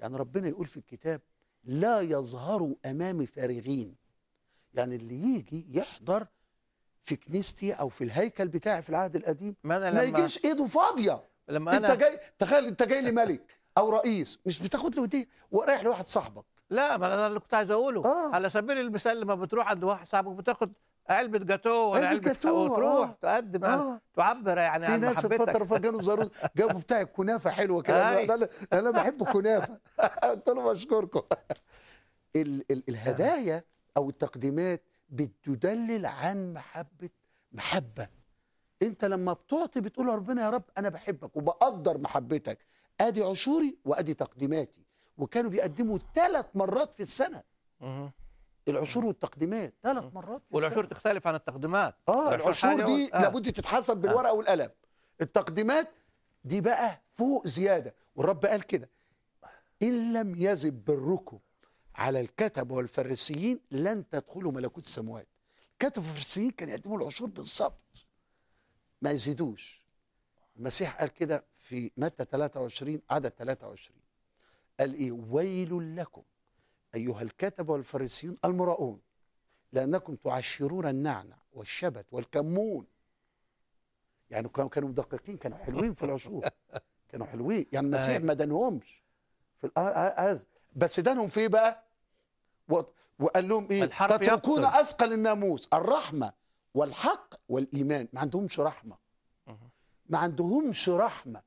يعني ربنا يقول في الكتاب لا يظهروا امامي فارغين يعني اللي يجي يحضر في كنيستي او في الهيكل بتاعي في العهد القديم ما, أنا ما لما يجيش ايده فاضيه لما أنا انت جاي تخيل انت جاي لملك او رئيس مش بتاخد له ايديه ورايح لواحد صاحبك لا ما انا اللي كنت عايز اقوله آه. على سبيل المثال لما بتروح عند واحد صاحبك بتاخد علبه جاتوه ولا علبه جاتوه وتروح آه، تقدم يعني. آه. تعبر يعني في عن ناس الفتره فجانوا زاروس جابوا بتاع الكنافه حلوه كده انا انا بحب الكنافه قلت لهم اشكركم الهدايا او التقديمات بتدلل عن محبه محبه انت لما بتعطي بتقول ربنا يا رب انا بحبك وبقدر محبتك ادي عشوري وادي تقديماتي وكانوا بيقدموا ثلاث مرات في السنه العشور والتقديمات ثلاث مرات في والعشور تختلف عن التقديمات اه العشور دي آه. لابد تتحسب بالورقه آه. والقلم التقديمات دي بقى فوق زياده والرب قال كده ان لم يزب بركم على الكتب والفرسيين لن تدخلوا ملكوت السموات الكتب والفريسيين كانوا يقدموا العشور بالظبط ما يزيدوش المسيح قال كده في متى 23 عدد 23 قال ايه ويل لكم أيها الكتبة والفريسيون المراؤون لأنكم تعشرون النعنع والشبت والكمون يعني كانوا مدققين كانوا حلوين في العصور كانوا حلوين يعني آه. المسيح ما دانهمش في الأز آه، آه، بس دانهم في إيه بقى وقال لهم ايه تتركون اثقل الناموس الرحمه والحق والايمان ما عندهمش رحمه ما عندهمش رحمه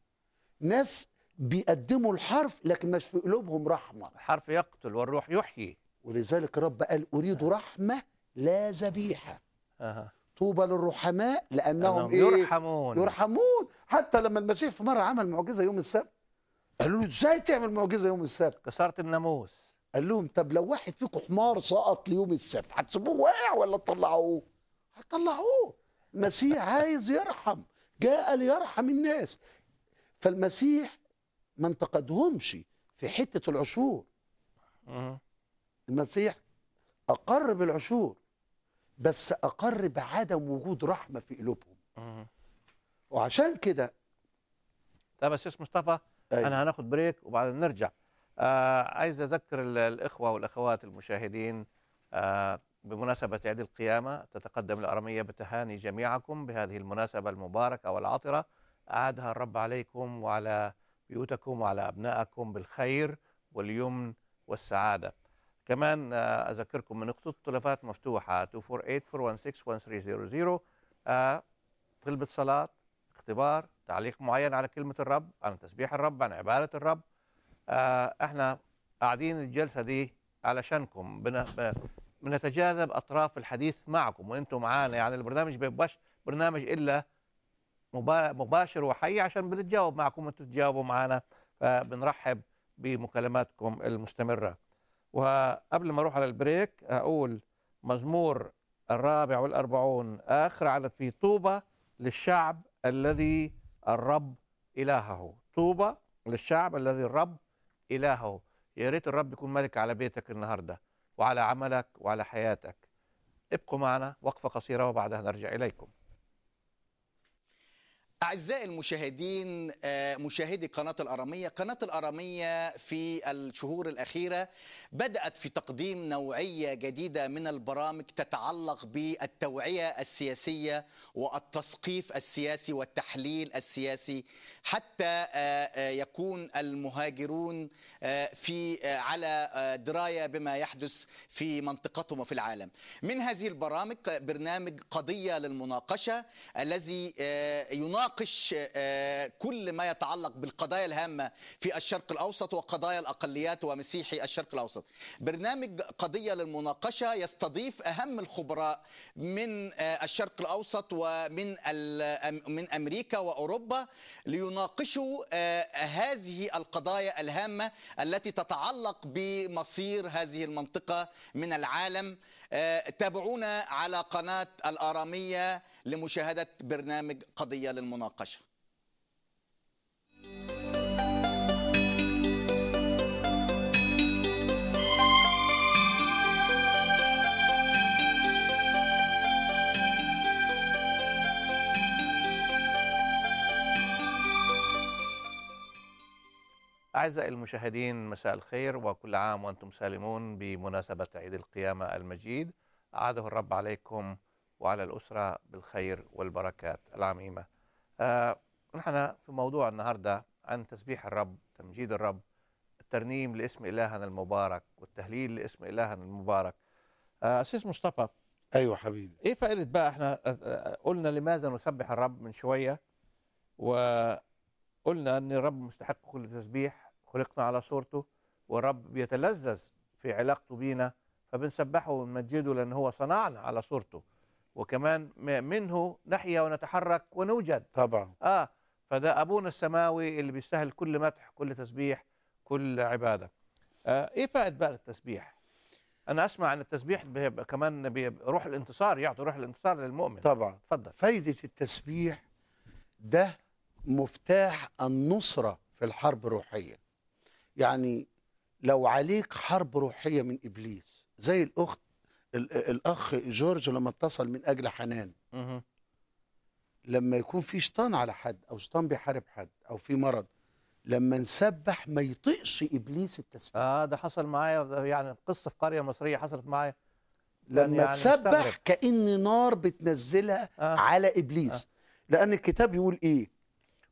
ناس بيقدموا الحرف لكن مش في قلوبهم رحمه الحرف يقتل والروح يحيي ولذلك رب قال اريد آه. رحمه لا ذبيحه أه. طوبى للرحماء لانهم إيه؟ يرحمون يرحمون حتى لما المسيح في مره عمل معجزه يوم السبت قالوا له ازاي تعمل معجزه يوم السبت كسرت الناموس قال لهم طب لو واحد فيكم حمار سقط ليوم السبت هتسيبوه واقع ولا تطلعوه هتطلعوه المسيح عايز يرحم جاء ليرحم الناس فالمسيح ما انتقدهمش في حتة العشور المسيح أقر بالعشور بس أقر بعدم وجود رحمة في قلوبهم وعشان كده طب استاذ مصطفى أيوة. أنا هناخد بريك وبعدين نرجع آه عايز أذكر الإخوة والأخوات المشاهدين آه بمناسبة عيد القيامة تتقدم الأرمية بتهاني جميعكم بهذه المناسبة المباركة والعطرة أعادها الرب عليكم وعلى بيوتكم وعلى أبنائكم بالخير واليمن والسعادة كمان آه، أذكركم من خطوط التلفات مفتوحة 248-416-1300 آه، طلبة صلاة اختبار تعليق معين على كلمة الرب عن تسبيح الرب عن عبادة الرب آه، احنا قاعدين الجلسة دي علشانكم بنتجاذب أطراف الحديث معكم وأنتم معانا يعني البرنامج بيبقاش برنامج إلا مباشر وحي عشان بنتجاوب معكم وانتم تجاوبوا معنا فبنرحب بمكالماتكم المستمرة وقبل ما أروح على البريك أقول مزمور الرابع والأربعون آخر عدد فيه طوبى للشعب الذي الرب إلهه طوبى للشعب الذي الرب إلهه يا ريت الرب يكون ملك على بيتك النهاردة وعلى عملك وعلى حياتك ابقوا معنا وقفة قصيرة وبعدها نرجع إليكم أعزائي المشاهدين آه، مشاهدي قناة الأرامية قناة الأرامية في الشهور الأخيرة بدأت في تقديم نوعية جديدة من البرامج تتعلق بالتوعية السياسية والتثقيف السياسي والتحليل السياسي حتى آه، آه، يكون المهاجرون في على دراية بما يحدث في منطقتهم وفي العالم من هذه البرامج برنامج قضية للمناقشة الذي يناقش نناقش آه، كل ما يتعلق بالقضايا الهامة في الشرق الأوسط وقضايا الأقليات ومسيحي الشرق الأوسط برنامج قضية للمناقشة يستضيف أهم الخبراء من آه، الشرق الأوسط ومن من أمريكا وأوروبا ليناقشوا آه، هذه القضايا الهامة التي تتعلق بمصير هذه المنطقة من العالم آه، تابعونا على قناة الآرامية لمشاهدة برنامج قضية للمناقشة أعزائي المشاهدين مساء الخير وكل عام وأنتم سالمون بمناسبة عيد القيامة المجيد أعاده الرب عليكم وعلى الأسرة بالخير والبركات العميمة آه نحن في موضوع النهاردة عن تسبيح الرب تمجيد الرب الترنيم لاسم إلهنا المبارك والتهليل لاسم إلهنا المبارك آه مصطفى أيوة حبيبي إيه فائدة بقى احنا آه، آه، قلنا لماذا نسبح الرب من شوية وقلنا أن الرب مستحق كل تسبيح خلقنا على صورته ورب بيتلذذ في علاقته بينا فبنسبحه ونمجده لأن هو صنعنا على صورته وكمان منه نحيا ونتحرك ونوجد طبعا آه فده أبونا السماوي اللي بيستاهل كل مدح كل تسبيح كل عبادة آه إيه فائدة بقى التسبيح أنا أسمع أن التسبيح بيبقى كمان بيبقى روح الانتصار يعطي روح الانتصار للمؤمن طبعا اتفضل فايدة التسبيح ده مفتاح النصرة في الحرب الروحية يعني لو عليك حرب روحية من إبليس زي الأخت الأخ جورج لما اتصل من أجل حنان لما يكون في شيطان على حد أو شيطان بيحارب حد أو في مرض لما نسبح ما يطيقش إبليس التسبيح آه ده حصل معايا يعني قصة في قرية مصرية حصلت معايا لما يعني تسبح كأن نار بتنزلها آه. على إبليس آه. لأن الكتاب يقول إيه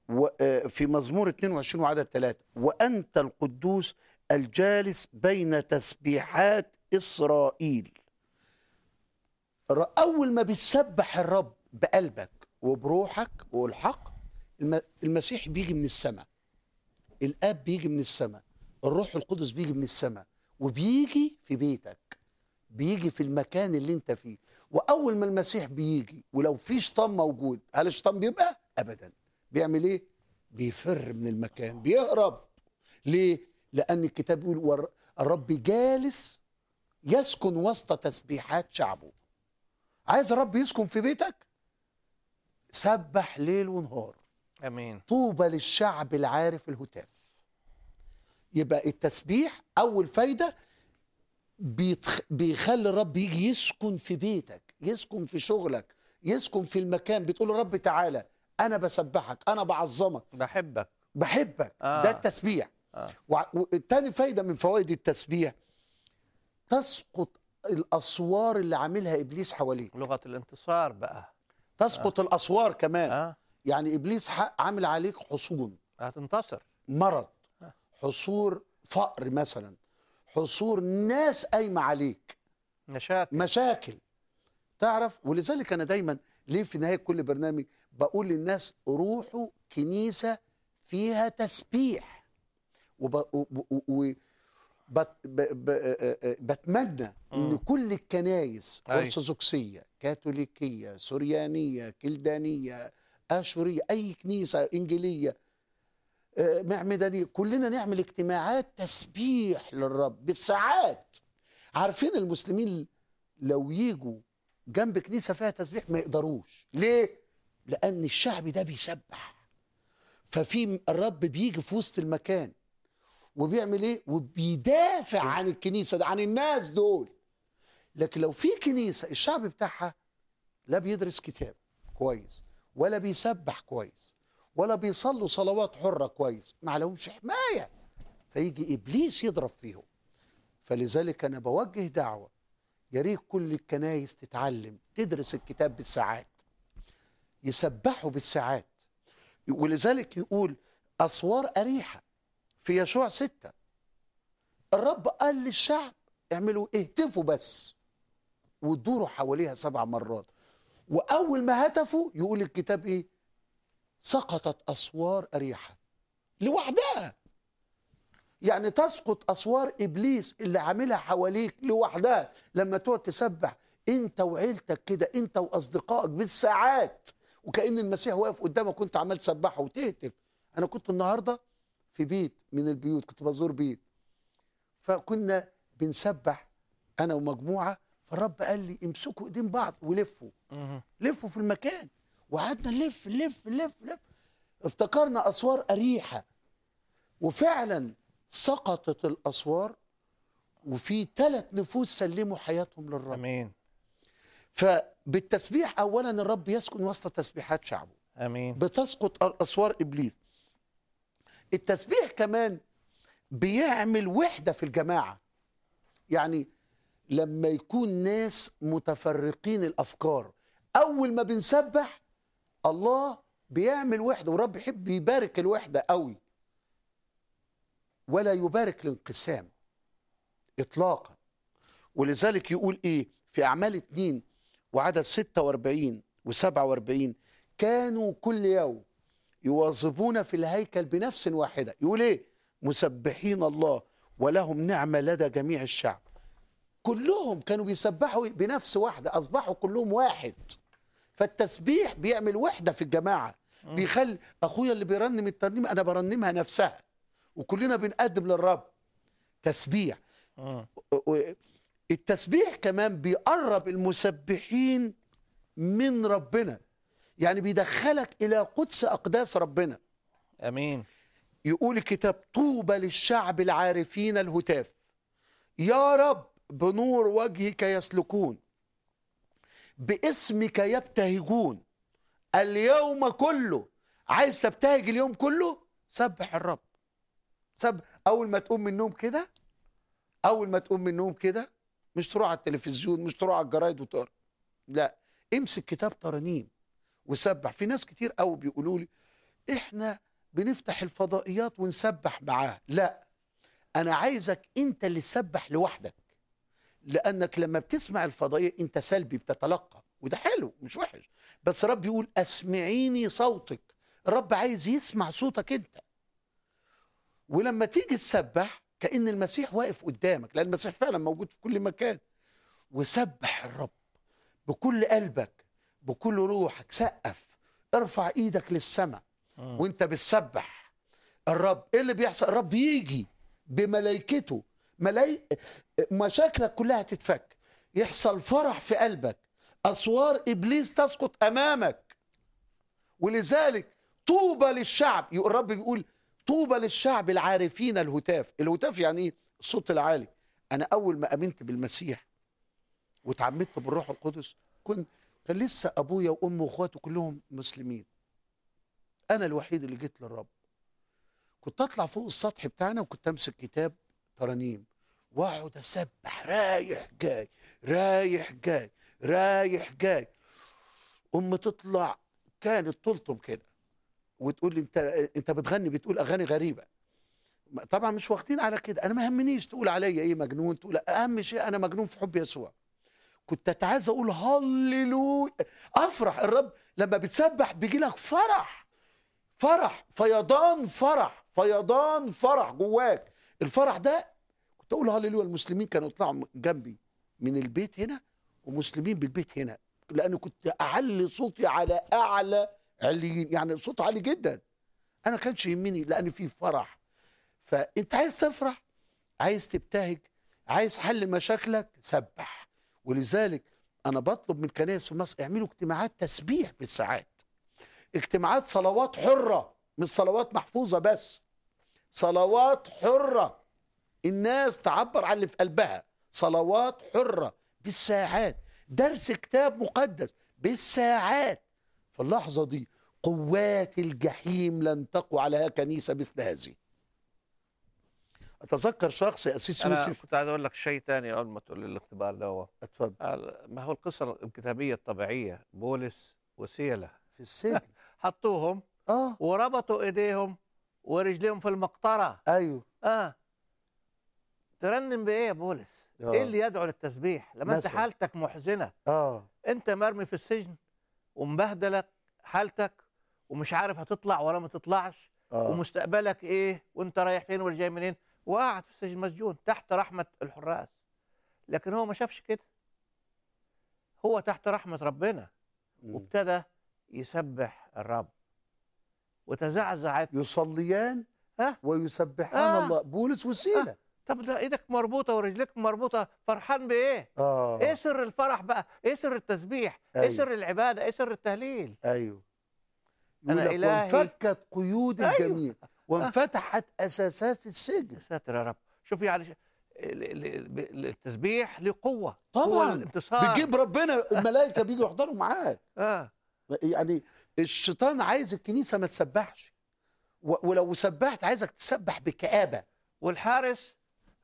آه، في مزمور 22 وعدد 3 وأنت القدوس الجالس بين تسبيحات إسرائيل أول ما بتسبح الرب بقلبك وبروحك والحق المسيح بيجي من السماء الاب بيجي من السماء الروح القدس بيجي من السماء وبيجي في بيتك بيجي في المكان اللي انت فيه واول ما المسيح بيجي ولو في شيطان موجود هل الشيطان بيبقى ابدا بيعمل ايه بيفر من المكان بيهرب ليه لان الكتاب بيقول الرب جالس يسكن وسط تسبيحات شعبه عايز الرب يسكن في بيتك سبح ليل ونهار امين طوبى للشعب العارف الهتاف يبقى التسبيح اول فايده بيتخ... بيخلي الرب يجي يسكن في بيتك يسكن في شغلك يسكن في المكان بتقول الرب تعالى انا بسبحك انا بعظمك بحبك بحبك آه. ده التسبيح آه. والتاني فايده من فوائد التسبيح تسقط الاسوار اللي عاملها ابليس حواليك لغه الانتصار بقى تسقط آه. الاسوار كمان آه. يعني ابليس عامل عليك حصون هتنتصر مرض آه. حصور فقر مثلا حصور ناس قايمه عليك مشاكل مشاكل تعرف ولذلك انا دايما ليه في نهايه كل برنامج بقول للناس روحوا كنيسه فيها تسبيح بتمنى ان كل الكنايس ارثوذكسيه كاثوليكيه سريانيه كلدانيه اشوريه اي كنيسه انجيليه معمدانيه كلنا نعمل اجتماعات تسبيح للرب بالساعات عارفين المسلمين لو يجوا جنب كنيسه فيها تسبيح ما يقدروش ليه لان الشعب ده بيسبح ففي الرب بيجي في وسط المكان وبيعمل ايه وبيدافع عن الكنيسه ده عن الناس دول لكن لو في كنيسه الشعب بتاعها لا بيدرس كتاب كويس ولا بيسبح كويس ولا بيصلوا صلوات حره كويس ما عليهمش حمايه فيجي ابليس يضرب فيهم فلذلك انا بوجه دعوه يا ريت كل الكنايس تتعلم تدرس الكتاب بالساعات يسبحوا بالساعات ولذلك يقول أسوار أريحة في يشوع ستة الرب قال للشعب اعملوا إيه؟ اهتفوا بس وتدوروا حواليها سبع مرات وأول ما هتفوا يقول الكتاب ايه سقطت أسوار أريحة لوحدها يعني تسقط اسوار ابليس اللي عاملها حواليك لوحدها لما تقعد تسبح انت وعيلتك كده انت واصدقائك بالساعات وكان المسيح واقف قدامك وانت عمال تسبحه وتهتف انا كنت النهارده في بيت من البيوت كنت بزور بيت فكنا بنسبح انا ومجموعه فالرب قال لي امسكوا ايدين بعض ولفوا لفوا في المكان وقعدنا نلف نلف نلف نلف افتكرنا اسوار اريحه وفعلا سقطت الاسوار وفي ثلاث نفوس سلموا حياتهم للرب امين فبالتسبيح اولا الرب يسكن وسط تسبيحات شعبه امين بتسقط اسوار ابليس التسبيح كمان بيعمل وحده في الجماعه يعني لما يكون ناس متفرقين الافكار اول ما بنسبح الله بيعمل وحده ورب يحب يبارك الوحده قوي ولا يبارك الانقسام إطلاقا ولذلك يقول إيه في أعمال اتنين وعدد 46 و47 كانوا كل يوم يواظبون في الهيكل بنفس واحدة يقول إيه مسبحين الله ولهم نعمة لدى جميع الشعب كلهم كانوا بيسبحوا بنفس واحدة أصبحوا كلهم واحد فالتسبيح بيعمل وحدة في الجماعة بيخلي أخويا اللي بيرنم الترنيمة أنا برنمها نفسها وكلنا بنقدم للرب تسبيح آه. التسبيح كمان بيقرب المسبحين من ربنا يعني بيدخلك إلى قدس أقداس ربنا أمين يقول الكتاب طوبى للشعب العارفين الهتاف يا رب بنور وجهك يسلكون باسمك يبتهجون اليوم كله عايز تبتهج اليوم كله سبح الرب سب اول ما تقوم من النوم كده اول ما تقوم من النوم كده مش تروح على التلفزيون مش تروح على الجرايد وتقرا لا امسك كتاب ترانيم وسبح في ناس كتير قوي بيقولوا لي احنا بنفتح الفضائيات ونسبح معاها لا انا عايزك انت اللي تسبح لوحدك لانك لما بتسمع الفضائيه انت سلبي بتتلقى وده حلو مش وحش بس رب يقول اسمعيني صوتك رب عايز يسمع صوتك انت ولما تيجي تسبح كأن المسيح واقف قدامك لأن المسيح فعلا موجود في كل مكان وسبح الرب بكل قلبك بكل روحك سقف ارفع ايدك للسماء آه. وانت بتسبح الرب ايه اللي بيحصل الرب يجي بملائكته ملاي... مشاكلك كلها تتفك يحصل فرح في قلبك اسوار ابليس تسقط امامك ولذلك طوبى للشعب يقول الرب بيقول طوبى للشعب العارفين الهتاف الهتاف يعني ايه الصوت العالي انا اول ما امنت بالمسيح واتعمدت بالروح القدس كنت كان لسه ابويا وامي واخواته كلهم مسلمين انا الوحيد اللي جيت للرب كنت اطلع فوق السطح بتاعنا وكنت امسك كتاب ترانيم واقعد اسبح رايح جاي رايح جاي رايح جاي ام تطلع كانت تلطم كده وتقول لي انت انت بتغني بتقول اغاني غريبه طبعا مش واخدين على كده انا ما همنيش تقول عليا ايه مجنون تقول اهم شيء انا مجنون في حب يسوع كنت اتعز اقول هللويا افرح الرب لما بتسبح بيجي لك فرح فرح فيضان فرح فيضان فرح جواك الفرح ده كنت اقول هللويا المسلمين كانوا يطلعوا جنبي من البيت هنا ومسلمين بالبيت هنا لاني كنت اعلي صوتي على اعلى عاليين يعني صوت عالي جدا انا ما كانش يهمني لان في فرح فانت عايز تفرح عايز تبتهج عايز حل مشاكلك سبح ولذلك انا بطلب من كنائس في مصر اعملوا اجتماعات تسبيح بالساعات اجتماعات صلوات حره مش صلوات محفوظه بس صلوات حره الناس تعبر عن اللي في قلبها صلوات حره بالساعات درس كتاب مقدس بالساعات اللحظة دي قوات الجحيم لن تقوى عليها كنيسة مثل هذه اتذكر شخص يا اسيس أنا يوسف كنت عايز اقول لك شيء ثاني قبل ما تقول الاختبار ده هو اتفضل ما هو القصه الكتابيه الطبيعيه بولس وسيله في السجن حطوهم اه وربطوا ايديهم ورجليهم في المقطره ايوه اه ترنم بايه يا بولس؟ آه. ايه اللي يدعو للتسبيح؟ لما مثل. انت حالتك محزنه اه انت مرمي في السجن ومبهدلك حالتك ومش عارف هتطلع ولا ما تطلعش آه. ومستقبلك ايه وانت رايح فين ولا جاي منين وقعد في السجن مسجون تحت رحمه الحراس لكن هو ما شافش كده هو تحت رحمه ربنا وابتدى يسبح الرب وتزعزعت يصليان ها ويسبحان آه. الله بولس وسيله آه. طب ده ايدك مربوطه ورجلك مربوطه فرحان بايه؟ اه ايه سر الفرح بقى؟ ايه سر التسبيح؟ إيه أيوه. ايه سر العباده؟ ايه سر التهليل؟ ايوه انا الهي وانفكت قيود أيوه. الجميع وانفتحت اساسات السجن ساتر يا رب شوف يعني التسبيح له قوه طبعا بيجيب بتجيب ربنا الملائكه بيجوا يحضروا معاك اه يعني الشيطان عايز الكنيسه ما تسبحش ولو سبحت عايزك تسبح بكآبه والحارس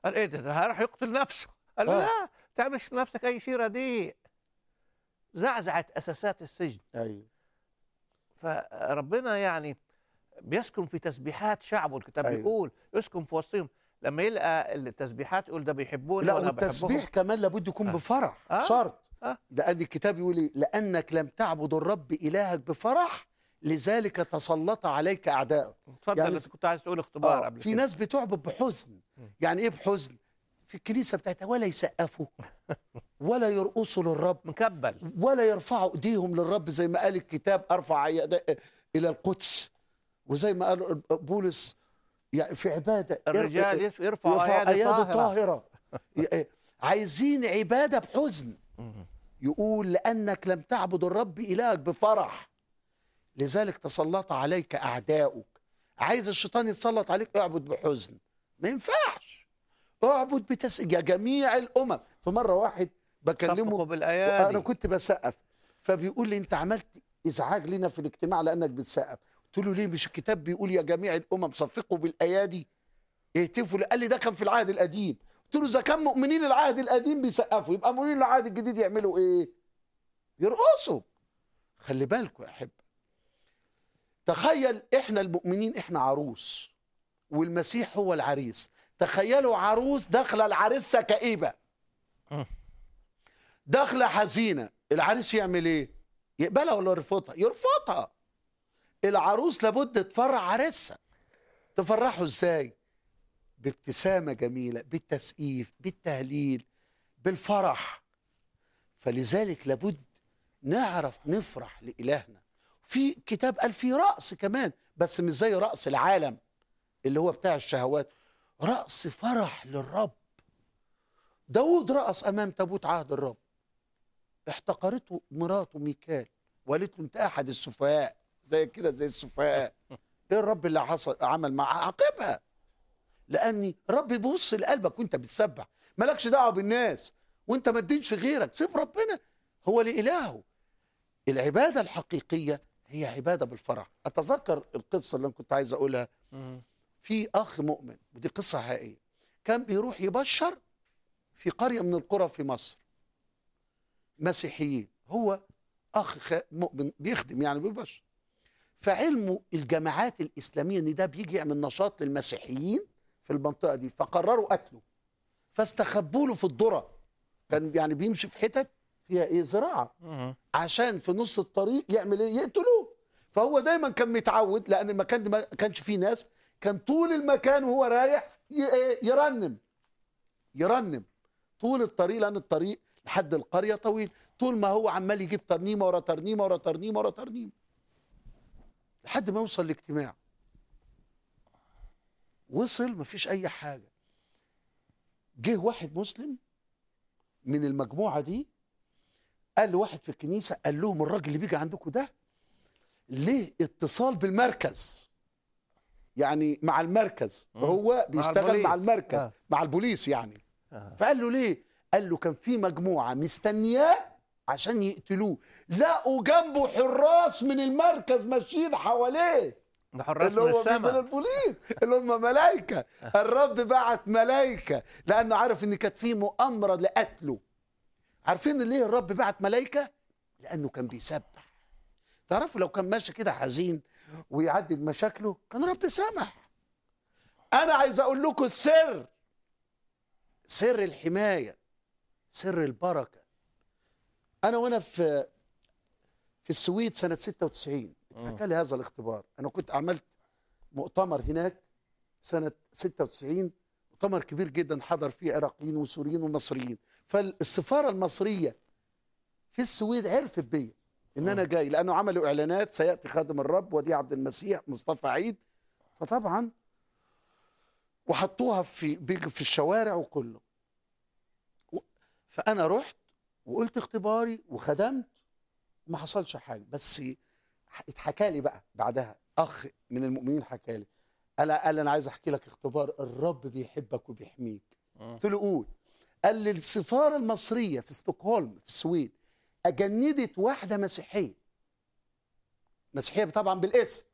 قال ايه ده, ده يقتل نفسه قال له آه. لا تعملش لنفسك اي شيء رديء زعزعت اساسات السجن ايوه فربنا يعني بيسكن في تسبيحات شعبه الكتاب أيوة. بيقول يسكن في وسطهم لما يلقى التسبيحات يقول ده بيحبوني لا والتسبيح كمان لابد يكون آه. بفرح آه. شرط آه. لان الكتاب يقول ايه لانك لم تعبد الرب الهك بفرح لذلك تسلط عليك اعدائك اتفضل يعني بس كنت عايز تقول اختبار آه قبل في كده. ناس بتعبد بحزن يعني ايه بحزن في الكنيسه بتاعتها ولا يسقفوا ولا يرقصوا للرب مكبل ولا يرفعوا ايديهم للرب زي ما قال الكتاب ارفع الى القدس وزي ما قال بولس يعني في عباده الرجال يرفعوا يرفع ايادي طاهره, طاهرة. عايزين عباده بحزن يقول لانك لم تعبد الرب الهك بفرح لذلك تسلط عليك أعداؤك عايز الشيطان يتسلط عليك اعبد بحزن ما ينفعش اعبد بتس يا جميع الأمم في مره واحد بكلمه وأنا كنت بسقف فبيقول لي أنت عملت إزعاج لنا في الاجتماع لأنك بتسقف قلت له ليه مش الكتاب بيقول يا جميع الأمم صفقوا بالأيادي اهتفوا قال لي ده كان في العهد القديم قلت له اذا كان مؤمنين العهد القديم بيسقفوا يبقى مؤمنين العهد الجديد يعملوا ايه؟ يرقصوا خلي بالكم يا احبه تخيل احنا المؤمنين احنا عروس والمسيح هو العريس تخيلوا عروس داخله العريسة كئيبه داخله حزينه العريس يعمل ايه يقبلها ولا يرفضها يرفضها العروس لابد تفرح عريسها تفرحه ازاي بابتسامه جميله بالتسقيف بالتهليل بالفرح فلذلك لابد نعرف نفرح لإلهنا في كتاب قال في رأس كمان بس مش زي رأس العالم اللي هو بتاع الشهوات رأس فرح للرب داود رأس امام تابوت عهد الرب احتقرته مراته ميكال وقالت له انت احد السفهاء زي كده زي السفهاء ايه الرب اللي حصل عمل مع عاقبها لاني رب بيبص لقلبك وانت بتسبح مالكش دعوه بالناس وانت ما تدينش غيرك سيب ربنا هو لالهه العباده الحقيقيه هي عباده بالفرح اتذكر القصه اللي انا كنت عايز اقولها في اخ مؤمن ودي قصه حقيقيه كان بيروح يبشر في قريه من القرى في مصر مسيحيين هو اخ مؤمن بيخدم يعني بيبشر فعلموا الجماعات الاسلاميه ان ده بيجي يعمل نشاط للمسيحيين في المنطقه دي فقرروا قتله فاستخبوا له في الذره كان يعني بيمشي في حتت فيها ايه زراعه عشان في نص الطريق يعمل ايه يقتلوه فهو دايما كان متعود لان المكان ما كانش فيه ناس كان طول المكان وهو رايح آه، يرنم يرنم طول الطريق لان الطريق لحد القريه طويل طول ما هو عمال يجيب ترنيمه ورا ترنيمه ورا ترنيمه ورا ترنيمه لحد ما يوصل الاجتماع وصل ما فيش اي حاجه جه واحد مسلم من المجموعه دي قال لواحد في الكنيسه قال لهم الراجل اللي بيجي عندكم ده ليه اتصال بالمركز يعني مع المركز هو بيشتغل مع, مع المركز آه. مع البوليس يعني آه. فقال له ليه قال له كان في مجموعه مستنياه عشان يقتلوه لقوا جنبه حراس من المركز ماشيين حواليه ده حراس اللي من السماء من البوليس اللي هم ملائكه آه. الرب بعت ملائكه لانه عارف ان كانت في مؤامره لقتله عارفين ليه الرب بعت ملائكه لانه كان بيسب تعرفوا لو كان ماشي كده حزين ويعدد مشاكله كان رب سامح انا عايز اقول لكم السر سر الحمايه سر البركه انا وانا في في السويد سنه 96 اتحكى لي هذا الاختبار انا كنت عملت مؤتمر هناك سنه 96 مؤتمر كبير جدا حضر فيه عراقيين وسوريين ومصريين فالسفاره المصريه في السويد عرفت بيا ان انا آه. جاي لانه عملوا اعلانات سياتي خادم الرب وديع عبد المسيح مصطفى عيد فطبعا وحطوها في في الشوارع وكله فانا رحت وقلت اختباري وخدمت ما حصلش حاجه بس اتحكى لي بقى بعدها اخ من المؤمنين حكى لي قال قال انا عايز احكي لك اختبار الرب بيحبك وبيحميك آه. قلت له قول قال لي السفاره المصريه في ستوكهولم في السويد أجندت واحدة مسيحية مسيحية طبعا بالاسم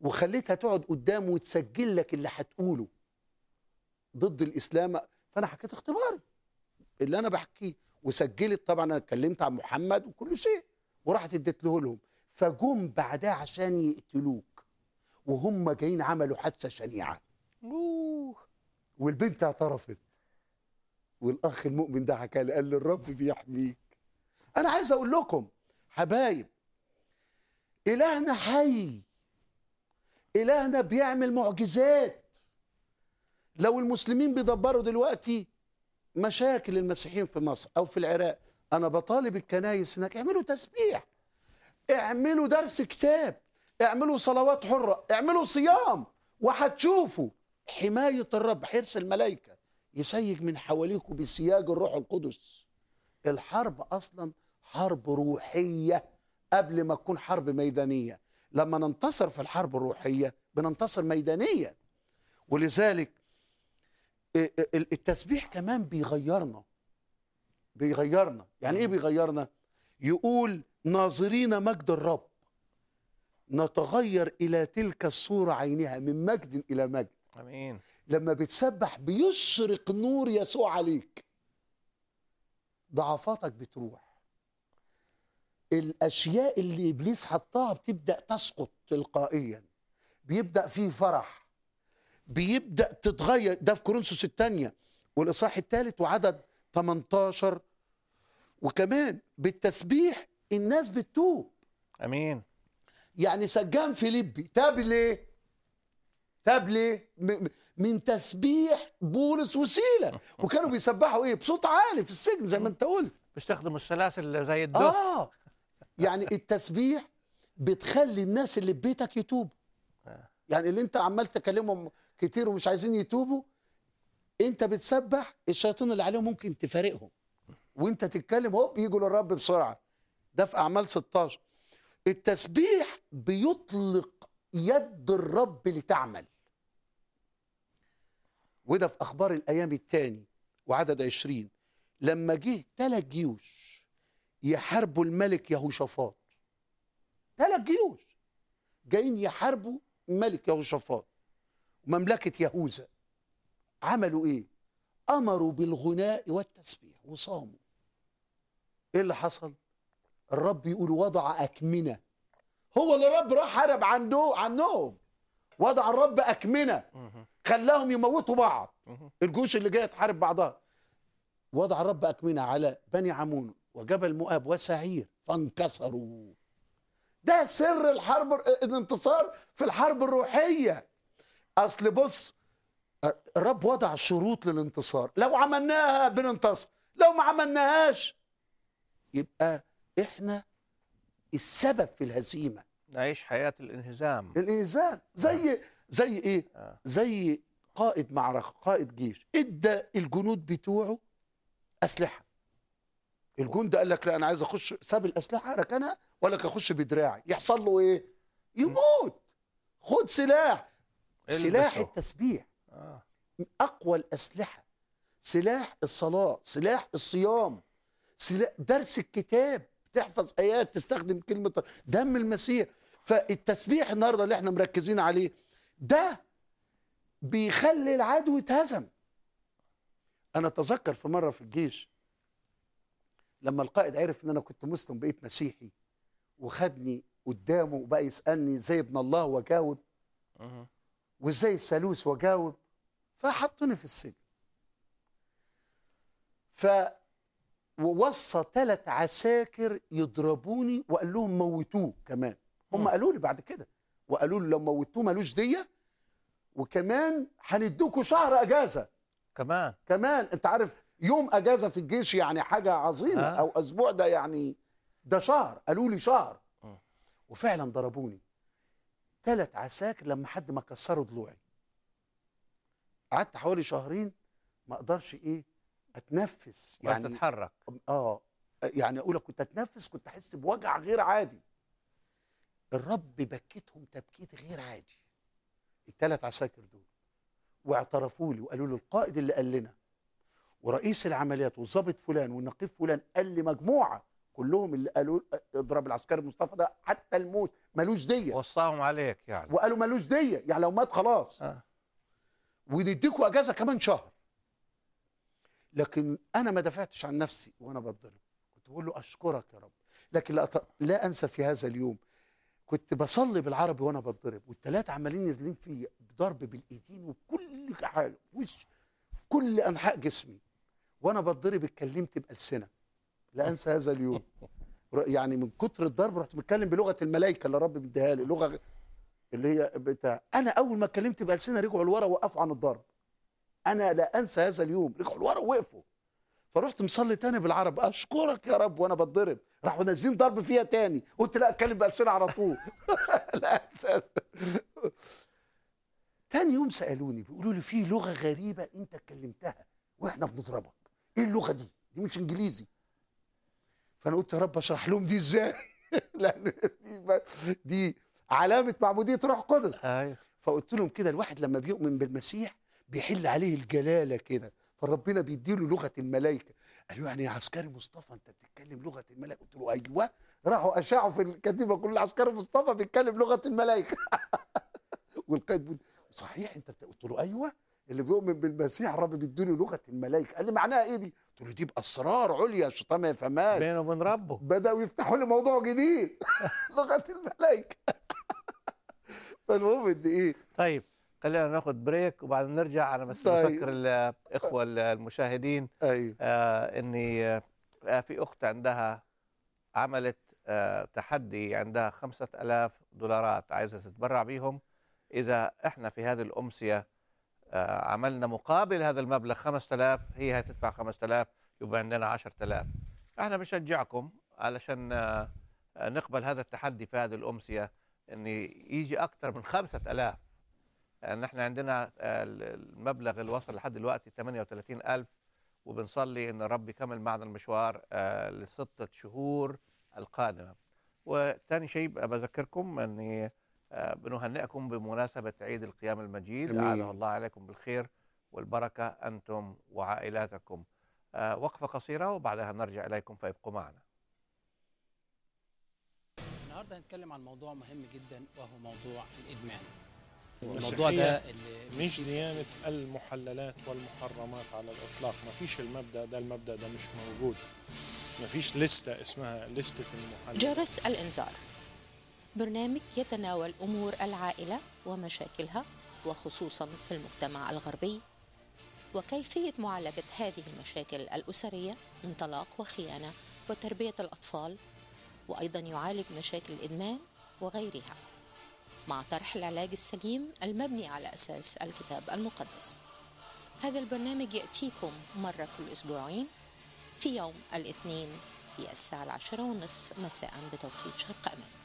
وخليتها تقعد قدامه وتسجل لك اللي هتقوله ضد الإسلام فأنا حكيت اختباري اللي أنا بحكيه وسجلت طبعا أنا اتكلمت عن محمد وكل شيء وراحت اديت له لهم فجم بعدها عشان يقتلوك وهم جايين عملوا حادثة شنيعة أوه. والبنت اعترفت والأخ المؤمن ده حكى قال لي الرب بيحميك انا عايز اقول لكم حبايب الهنا حي الهنا بيعمل معجزات لو المسلمين بيدبروا دلوقتي مشاكل المسيحيين في مصر او في العراق انا بطالب الكنايس هناك اعملوا تسبيح اعملوا درس كتاب اعملوا صلوات حره اعملوا صيام وهتشوفوا حمايه الرب حرص الملائكه يسيج من حواليكم بسياج الروح القدس الحرب اصلا حرب روحية قبل ما تكون حرب ميدانية لما ننتصر في الحرب الروحية بننتصر ميدانيا ولذلك التسبيح كمان بيغيرنا بيغيرنا يعني ايه بيغيرنا يقول ناظرين مجد الرب نتغير الى تلك الصوره عينها من مجد الى مجد امين لما بتسبح بيشرق نور يسوع عليك ضعفاتك بتروح الاشياء اللي ابليس حطها بتبدا تسقط تلقائيا بيبدا فيه فرح بيبدا تتغير ده في كورنثوس الثانيه والاصحاح الثالث وعدد 18 وكمان بالتسبيح الناس بتتوب امين يعني سجان فيليبي تاب ليه تاب ليه من تسبيح بولس وسيله وكانوا بيسبحوا ايه بصوت عالي في السجن زي ما انت قلت بيستخدموا السلاسل زي الدف اه يعني التسبيح بتخلي الناس اللي في بيتك يتوبوا يعني اللي انت عمال تكلمهم كتير ومش عايزين يتوبوا انت بتسبح الشياطين اللي عليهم ممكن تفارقهم وانت تتكلم هوب يجوا للرب بسرعه ده في اعمال 16 التسبيح بيطلق يد الرب لتعمل وده في اخبار الايام الثاني وعدد 20 لما جه ثلاث جيوش يحاربوا الملك يهوشافاط ثلاث جيوش جايين يحاربوا الملك يهوشافاط ومملكة يهوذا عملوا ايه امروا بالغناء والتسبيح وصاموا ايه اللي حصل الرب يقول وضع اكمنه هو اللي رب راح حارب عنده عنهم وضع الرب اكمنه خلاهم يموتوا بعض الجيوش اللي جايه تحارب بعضها وضع الرب اكمنه على بني عمون وجبل مؤاب وسعير فانكسروا ده سر الحرب الانتصار في الحرب الروحيه اصل بص الرب وضع شروط للانتصار لو عملناها بننتصر لو ما عملناهاش يبقى احنا السبب في الهزيمه نعيش حياه الانهزام الانهزام زي آه. زي ايه آه. زي قائد معركه قائد جيش ادى الجنود بتوعه اسلحه الجندي قال لك لا انا عايز اخش ساب الاسلحه ركنها وقال لك اخش بدراعي يحصل له ايه؟ يموت خد سلاح إيه سلاح التسبيح آه. اقوى الاسلحه سلاح الصلاه سلاح الصيام سلاح درس الكتاب تحفظ ايات تستخدم كلمه دم المسيح فالتسبيح النهارده اللي احنا مركزين عليه ده بيخلي العدو يتهزم انا اتذكر في مره في الجيش لما القائد عرف ان انا كنت مسلم بقيت مسيحي وخدني قدامه وبقى يسالني ازاي ابن الله واجاوب وازاي الثالوث واجاوب فحطوني في السجن ف ووصى ثلاث عساكر يضربوني وقال لهم موتوه كمان هم قالوا لي بعد كده وقالوا لي لو موتوه مالوش ديه وكمان هندوكوا شهر اجازه كمان كمان انت عارف يوم اجازه في الجيش يعني حاجه عظيمه آه. او اسبوع ده يعني ده شهر قالوا لي شهر آه. وفعلا ضربوني ثلاث عساكر لما حد ما كسروا ضلوعي قعدت حوالي شهرين ما اقدرش ايه اتنفس يعني تتحرك اه يعني اقول كنت اتنفس كنت احس بوجع غير عادي الرب بكتهم تبكيت غير عادي الثلاث عساكر دول واعترفوا لي وقالوا لي القائد اللي قال لنا ورئيس العمليات والظابط فلان والنقيب فلان قال لي مجموعه كلهم اللي قالوا اضرب العسكري مصطفى ده حتى الموت ملوش ديه وصاهم عليك يعني وقالوا ملوش ديه يعني لو مات خلاص آه. ونديكوا اجازه كمان شهر لكن انا ما دافعتش عن نفسي وانا بتضرب كنت بقول له اشكرك يا رب لكن لا, أط... لا انسى في هذا اليوم كنت بصلي بالعربي وانا بتضرب والثلاثه عمالين نازلين في ضرب بالايدين وبكل حاله في وش في كل انحاء جسمي وانا بتضرب اتكلمت بالسنه لا انسى هذا اليوم يعني من كتر الضرب رحت متكلم بلغه الملائكه اللي رب مديها لي لغه اللي هي بتاع انا اول ما اتكلمت بالسنه رجعوا لورا وقفوا عن الضرب انا لا انسى هذا اليوم رجعوا لورا ووقفوا فرحت مصلي تاني بالعرب اشكرك يا رب وانا بتضرب راحوا نازلين ضرب فيها تاني قلت لا اتكلم بالسنه على طول لا انسى تاني يوم سالوني بيقولوا لي في لغه غريبه انت اتكلمتها واحنا بنضربك ايه اللغه دي دي مش انجليزي فانا قلت يا رب اشرح لهم دي ازاي لان دي, دي علامه معموديه روح قدس ايوه فقلت لهم كده الواحد لما بيؤمن بالمسيح بيحل عليه الجلاله كده فربنا بيديله لغه الملائكه قالوا يعني يا عسكري مصطفى انت بتتكلم لغه الملائكه قلت له ايوه راحوا اشاعوا في الكتيبه كل عسكري مصطفى بيتكلم لغه الملائكه والقائد بيقول صحيح انت قلت له ايوه اللي بيؤمن بالمسيح الرب بيديله لغه الملائكه قال لي معناها ايه دي قلت له دي باسرار عليا الشيطان ما يفهمهاش بينه وبين ربه بداوا يفتحوا لي موضوع جديد لغه الملائكه فالمهم ان ايه طيب خلينا ناخد بريك وبعدين نرجع على بس طيب. نفكر الاخوه المشاهدين ايوه آه اني آه في اخت عندها عملت آه تحدي عندها 5000 دولارات عايزه تتبرع بيهم اذا احنا في هذه الامسيه آه، عملنا مقابل هذا المبلغ 5000 هي هتدفع 5000 يبقى عندنا 10000 احنا بنشجعكم علشان آه، آه، نقبل هذا التحدي في هذه الامسيه ان يجي اكثر من 5000 ان احنا عندنا المبلغ اللي وصل لحد دلوقتي 38000 وبنصلي ان رب يكمل معنا المشوار لستة شهور القادمه وثاني شيء بذكركم ان آه، بنهنئكم بمناسبة عيد القيام المجيد أمين. الله عليكم بالخير والبركة أنتم وعائلاتكم آه، وقفة قصيرة وبعدها نرجع إليكم فابقوا معنا النهاردة هنتكلم عن موضوع مهم جدا وهو موضوع الإدمان الموضوع ده اللي مش ديانة المحللات والمحرمات على الإطلاق ما فيش المبدأ ده المبدأ ده مش موجود ما فيش لستة اسمها لستة المحللات جرس الإنذار برنامج يتناول أمور العائلة ومشاكلها وخصوصا في المجتمع الغربي وكيفية معالجة هذه المشاكل الأسرية من طلاق وخيانة وتربية الأطفال وأيضا يعالج مشاكل الإدمان وغيرها مع طرح العلاج السليم المبني على أساس الكتاب المقدس هذا البرنامج يأتيكم مرة كل أسبوعين في يوم الاثنين في الساعة العاشرة والنصف مساء بتوقيت شرق أمريكا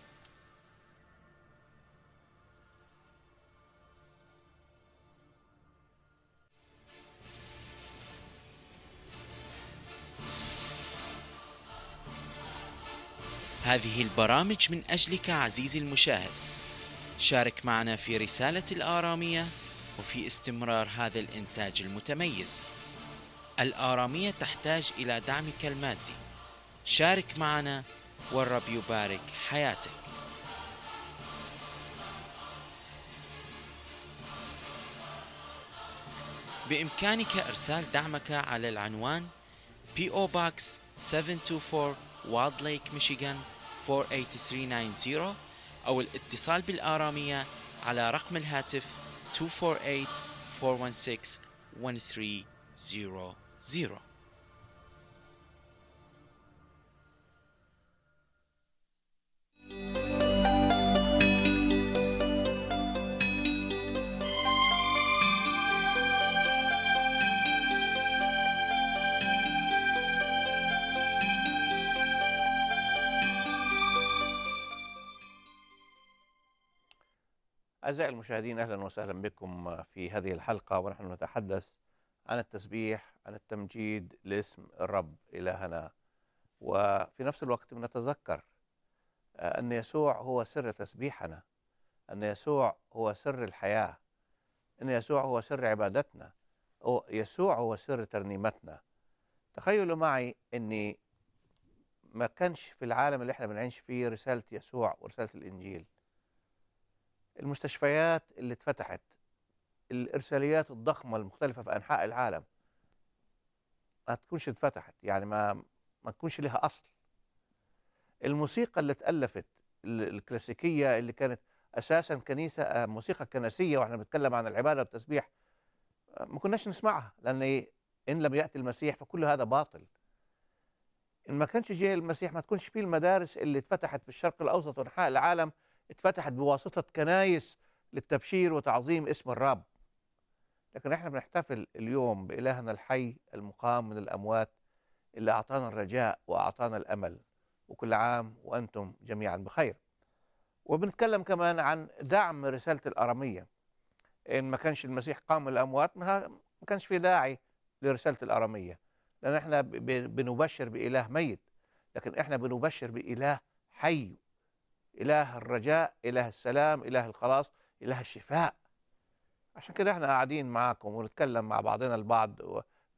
هذه البرامج من أجلك عزيزي المشاهد شارك معنا في رسالة الآرامية وفي استمرار هذا الإنتاج المتميز الآرامية تحتاج إلى دعمك المادي شارك معنا والرب يبارك حياتك بإمكانك إرسال دعمك على العنوان PO Box 724 وايلد ليك ميشيغان 48390 أو الاتصال بالآرامية على رقم الهاتف 248 416 1300 أعزائي المشاهدين أهلا وسهلا بكم في هذه الحلقة ونحن نتحدث عن التسبيح عن التمجيد لاسم الرب إلهنا وفي نفس الوقت نتذكر آه، أن يسوع هو سر تسبيحنا أن يسوع هو سر الحياة أن يسوع هو سر عبادتنا أو يسوع هو سر ترنيمتنا تخيلوا معي أني ما كانش في العالم اللي احنا بنعيش فيه رسالة يسوع ورسالة الإنجيل المستشفيات اللي اتفتحت الارساليات الضخمه المختلفه في انحاء العالم ما تكونش اتفتحت يعني ما ما تكونش لها اصل الموسيقى اللي اتالفت الكلاسيكيه اللي كانت اساسا كنيسه آه، موسيقى كنسيه واحنا بنتكلم عن العباده والتسبيح آه، ما كناش نسمعها لان ان لم ياتي المسيح فكل هذا باطل ان ما كانش جه المسيح ما تكونش في المدارس اللي اتفتحت في الشرق الاوسط وانحاء العالم اتفتحت بواسطة كنايس للتبشير وتعظيم اسم الرب لكن احنا بنحتفل اليوم بإلهنا الحي المقام من الأموات اللي أعطانا الرجاء وأعطانا الأمل وكل عام وأنتم جميعا بخير وبنتكلم كمان عن دعم رسالة الأرامية إن ما كانش المسيح قام من الأموات ما كانش في داعي لرسالة الأرامية لأن احنا بنبشر بإله ميت لكن احنا بنبشر بإله حي إله الرجاء إله السلام إله الخلاص إله الشفاء عشان كده احنا قاعدين معاكم ونتكلم مع بعضنا البعض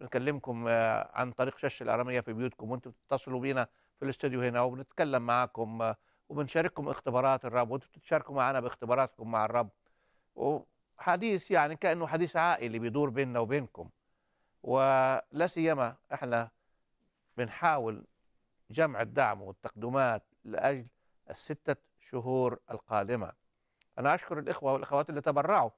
ونكلمكم آه، عن طريق شاشة الأرامية في بيوتكم وانتم بتتصلوا بينا في الاستوديو هنا وبنتكلم معاكم آه، وبنشارككم اختبارات الرب وانتم بتتشاركوا معنا باختباراتكم مع الرب وحديث يعني كأنه حديث عائلي بيدور بيننا وبينكم ولا سيما احنا بنحاول جمع الدعم والتقدمات لأجل الستة شهور القادمة أنا أشكر الإخوة والأخوات اللي تبرعوا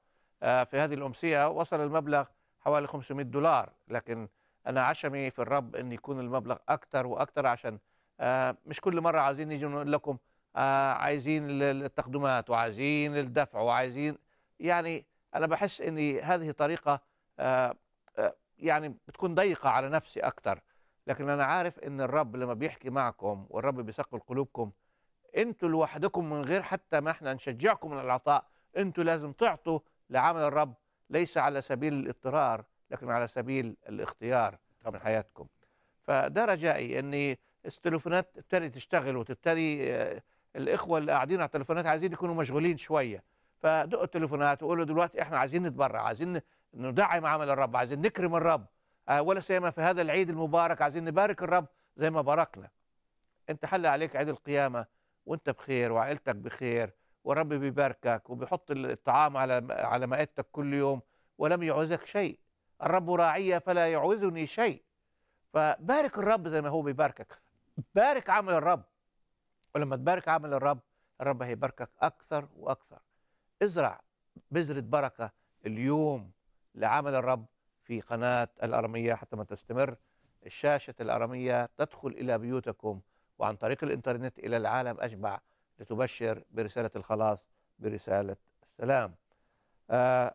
آه، في هذه الأمسية وصل المبلغ حوالي 500 دولار لكن أنا عشمي في الرب أن يكون المبلغ أكثر وأكثر عشان آه، مش كل مرة عايزين نيجي نقول لكم آه، عايزين التقدمات وعايزين الدفع وعايزين يعني أنا بحس أن هذه طريقة يعني بتكون ضيقة على نفسي أكثر لكن أنا عارف أن الرب لما بيحكي معكم والرب بيثقل قلوبكم انتوا لوحدكم من غير حتى ما احنا نشجعكم على العطاء انتوا لازم تعطوا لعمل الرب ليس على سبيل الاضطرار لكن على سبيل الاختيار طبعا. من حياتكم فده رجائي ان التليفونات تبتدي تشتغل وتبتدي آه، الاخوه اللي قاعدين على التليفونات عايزين يكونوا مشغولين شويه فدقوا التليفونات وقولوا دلوقتي احنا عايزين نتبرع عايزين ندعم عمل الرب عايزين نكرم الرب آه، ولا سيما في هذا العيد المبارك عايزين نبارك الرب زي ما باركنا انت حل عليك عيد القيامه وانت بخير وعائلتك بخير ورب بيباركك وبيحط الطعام على على مائدتك كل يوم ولم يعوزك شيء الرب راعي فلا يعوزني شيء فبارك الرب زي ما هو بيباركك بارك عمل الرب ولما تبارك عمل الرب الرب هيباركك اكثر واكثر ازرع بذره بركه اليوم لعمل الرب في قناه الارميه حتى ما تستمر الشاشه الارميه تدخل الى بيوتكم وعن طريق الإنترنت إلى العالم أجمع لتبشر برسالة الخلاص برسالة السلام آه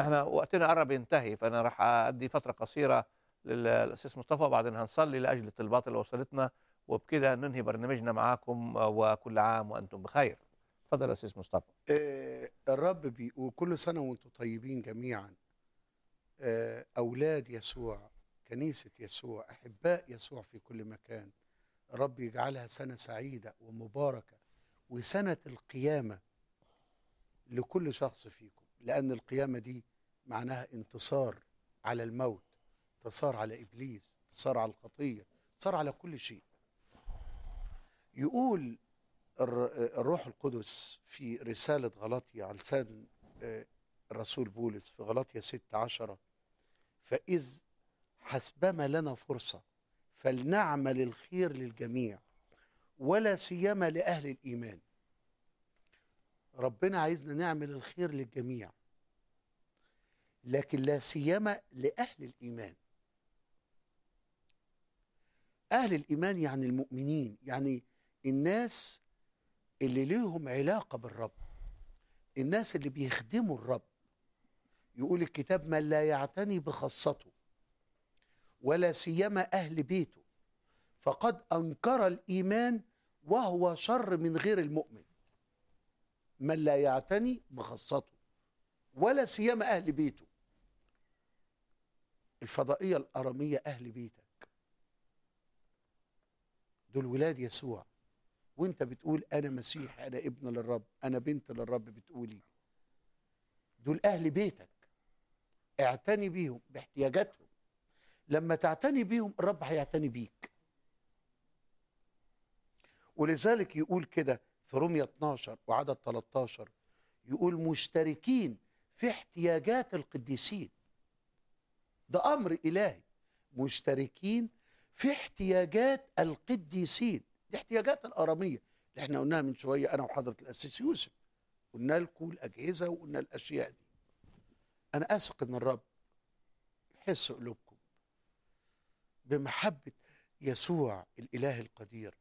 احنا وقتنا قرب ينتهي فأنا راح أدي فترة قصيرة للأسيس مصطفى وبعدين هنصلي لأجل الطلبات اللي وصلتنا وبكده ننهي برنامجنا معاكم آه، وكل عام وأنتم بخير تفضل أسيس مصطفى آه الرب بيقول كل سنة وأنتم طيبين جميعا آه أولاد يسوع كنيسة يسوع أحباء يسوع في كل مكان رب يجعلها سنة سعيدة ومباركة وسنة القيامة لكل شخص فيكم لأن القيامة دي معناها انتصار على الموت انتصار على إبليس انتصار على الخطية انتصار على كل شيء يقول الروح القدس في رسالة غلاطيا عن لسان آه، الرسول بولس في غلاطيا 6 عشرة فإذ حسبما لنا فرصة فلنعمل الخير للجميع ولا سيما لأهل الإيمان ربنا عايزنا نعمل الخير للجميع لكن لا سيما لأهل الإيمان أهل الإيمان يعني المؤمنين يعني الناس اللي ليهم علاقة بالرب الناس اللي بيخدموا الرب يقول الكتاب من لا يعتني بخاصته ولا سيما أهل بيته فقد أنكر الإيمان وهو شر من غير المؤمن من لا يعتني بخاصته ولا سيما أهل بيته الفضائية الأرامية أهل بيتك دول ولاد يسوع وانت بتقول أنا مسيح أنا ابن للرب أنا بنت للرب بتقولي دول أهل بيتك اعتني بيهم باحتياجاتهم لما تعتني بيهم الرب هيعتني بيك ولذلك يقول كده في رومية 12 وعدد 13 يقول مشتركين في احتياجات القديسين ده أمر إلهي مشتركين في احتياجات القديسين دي احتياجات الأرامية اللي احنا قلناها من شوية أنا وحضرة الأسيس يوسف قلنا لكم الأجهزة وقلنا الأشياء دي أنا أثق إن الرب يحس قلوبكم بمحبة يسوع الإله القدير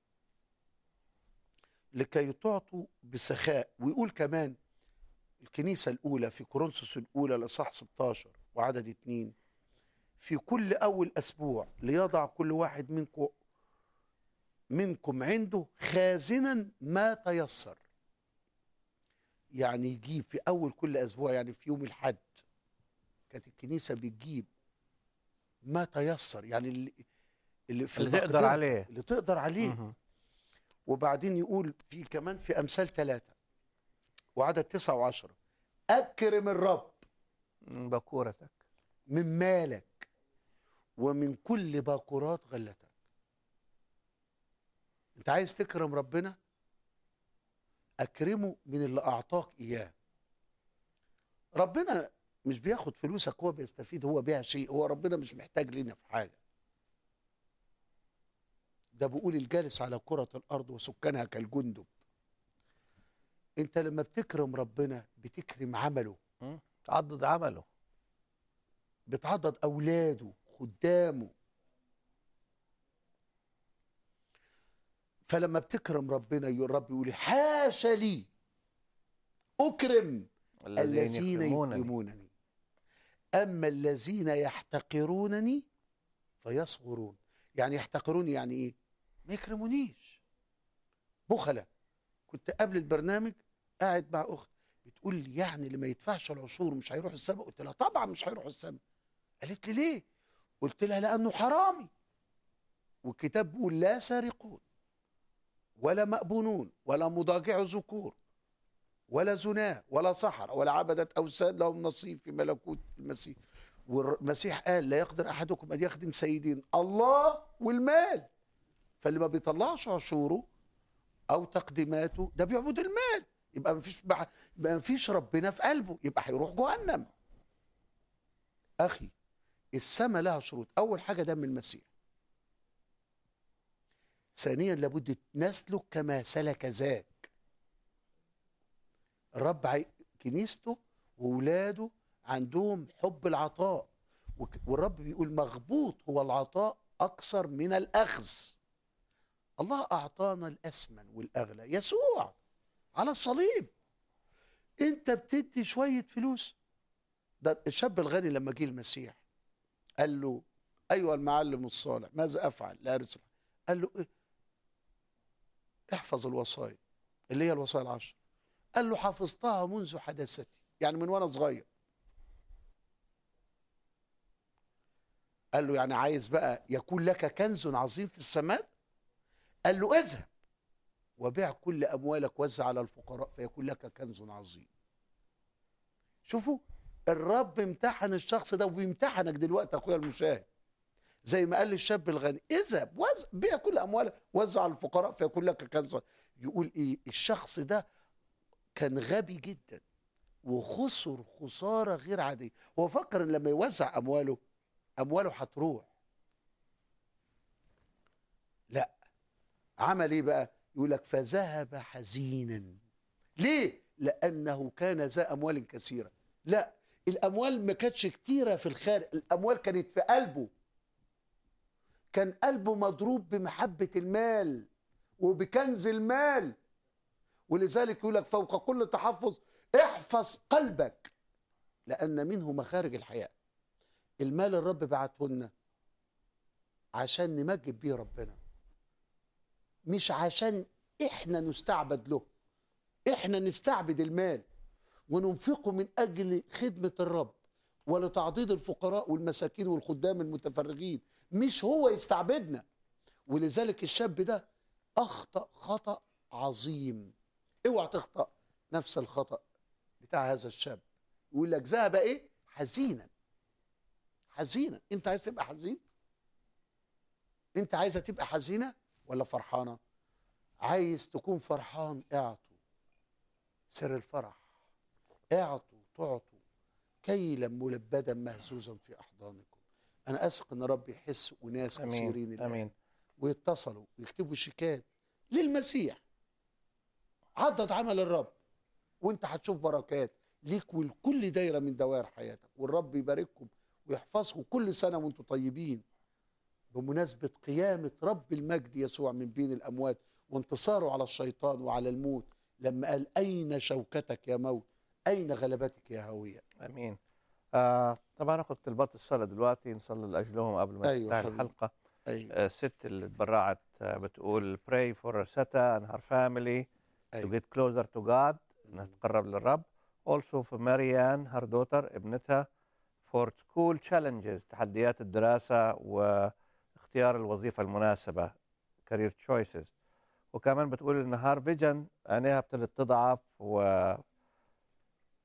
لكي تعطوا بسخاء ويقول كمان الكنيسة الأولى في كورنثوس الأولى الإصحاح 16 وعدد 2 في كل أول أسبوع ليضع كل واحد منكم منكم عنده خازنا ما تيسر يعني يجيب في أول كل أسبوع يعني في يوم الحد كانت الكنيسة بتجيب ما تيسر يعني اللي, اللي في اللي تقدر عليه اللي تقدر عليه مه. وبعدين يقول في كمان في امثال ثلاثه وعدد تسعة وعشرة اكرم الرب من بكورتك من مالك ومن كل باكورات غلتك انت عايز تكرم ربنا اكرمه من اللي اعطاك اياه ربنا مش بياخد فلوسك هو بيستفيد هو بيها شيء هو ربنا مش محتاج لنا في حاجه ده بيقول الجالس على كرة الأرض وسكانها كالجندب أنت لما بتكرم ربنا بتكرم عمله بتعضد عمله بتعضد أولاده خدامه فلما بتكرم ربنا رب يقول حاشا لي أكرم الذين يكرمونني أما الذين يحتقرونني فيصغرون يعني يحتقروني يعني إيه ما يكرمونيش بخلة كنت قبل البرنامج قاعد مع أخت بتقول لي يعني اللي ما يدفعش العشور مش هيروح السماء قلت لها طبعا مش هيروح السماء قالت لي ليه قلت لها لأنه حرامي والكتاب بيقول لا سارقون ولا مأبونون ولا مضاجع ذكور ولا زنا ولا سحر ولا عبدت أوثان لهم نصيب في ملكوت المسيح والمسيح قال لا يقدر أحدكم أن يخدم سيدين الله والمال فاللي ما بيطلعش عشوره أو تقديماته ده بيعبد المال يبقى ما فيش يبقى فيش ربنا في قلبه يبقى هيروح جهنم أخي السماء لها شروط أول حاجة دم المسيح ثانيا لابد نسلك كما سلك ذاك الرب كنيسته وولاده عندهم حب العطاء والرب بيقول مغبوط هو العطاء أكثر من الأخذ الله أعطانا الأثمن والأغلى يسوع على الصليب أنت بتدي شوية فلوس ده الشاب الغني لما جه المسيح قال له أيها المعلم الصالح ماذا أفعل لا قال له إيه؟ احفظ الوصايا اللي هي الوصايا العشر قال له حفظتها منذ حدثتي يعني من وانا صغير قال له يعني عايز بقى يكون لك كنز عظيم في السماء قال له اذهب وبيع كل اموالك وزع على الفقراء فيكون لك كنز عظيم شوفوا الرب امتحن الشخص ده وبيمتحنك دلوقتي اخويا المشاهد زي ما قال للشاب الغني اذهب بيع كل اموالك وزع على الفقراء فيكون لك كنز يقول ايه الشخص ده كان غبي جدا وخسر خساره غير عاديه هو فكر ان لما يوزع امواله امواله هتروح لا عمل ايه بقى يقول لك فذهب حزينا ليه لانه كان ذا اموال كثيره لا الاموال ما كانتش كتيره في الخارج الاموال كانت في قلبه كان قلبه مضروب بمحبه المال وبكنز المال ولذلك يقول لك فوق كل تحفظ احفظ قلبك لأن منه مخارج الحياة المال الرب بعته لنا عشان نمجد بيه ربنا مش عشان احنا نستعبد له احنا نستعبد المال وننفقه من اجل خدمه الرب ولتعضيد الفقراء والمساكين والخدام المتفرغين مش هو يستعبدنا ولذلك الشاب ده اخطا خطا عظيم اوعى تخطا نفس الخطا بتاع هذا الشاب يقول لك ذهب ايه حزينا حزينا انت عايز تبقى حزين انت عايزه تبقى حزينه ولا فرحانه عايز تكون فرحان اعطوا سر الفرح اعطوا تعطوا كيلا ملبدا مهزوزا في احضانكم انا اثق ان ربي يحس وناس كثيرين أمين. ويتصلوا ويكتبوا شيكات للمسيح عدد عمل الرب وانت هتشوف بركات ليك ولكل دايره من دوائر حياتك والرب يبارككم ويحفظكم كل سنه وانتم طيبين بمناسبه قيامه رب المجد يسوع من بين الاموات وانتصاره على الشيطان وعلى الموت لما قال اين شوكتك يا موت اين غلبتك يا هويه امين آه طبعا انا البط طلبات الصلاه دلوقتي نصلي لاجلهم قبل ما أيوة تنتهي الحلقه أيوة. آه، الست اللي تبرعت آه، بتقول pray for Sata and her family أيوة. to get closer to God انها تتقرب للرب also for ماريان her دوتر ابنتها for school challenges تحديات الدراسة واختيار الوظيفة المناسبة career choices وكمان بتقول ان هار فيجن عينيها ابتدت تضعف و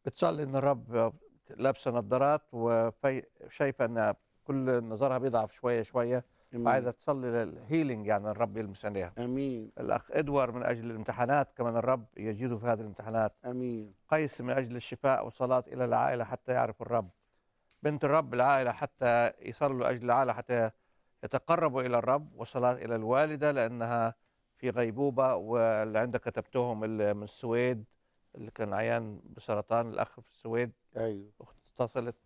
بتصلي ان الرب لابسه نظارات وشايفه ان كل نظرها بيضعف شويه شويه عايزه تصلي للهيلينج يعني الرب يلمس عليها امين الاخ ادوار من اجل الامتحانات كمان الرب يجيزه في هذه الامتحانات امين قيس من اجل الشفاء والصلاه الى العائله حتى يعرف الرب بنت الرب العائله حتى يصلوا اجل العائله حتى يتقربوا الى الرب والصلاه الى الوالده لانها في غيبوبه واللي عندك كتبتهم اللي من السويد اللي كان عيان بسرطان الاخ في السويد ايوه اتصلت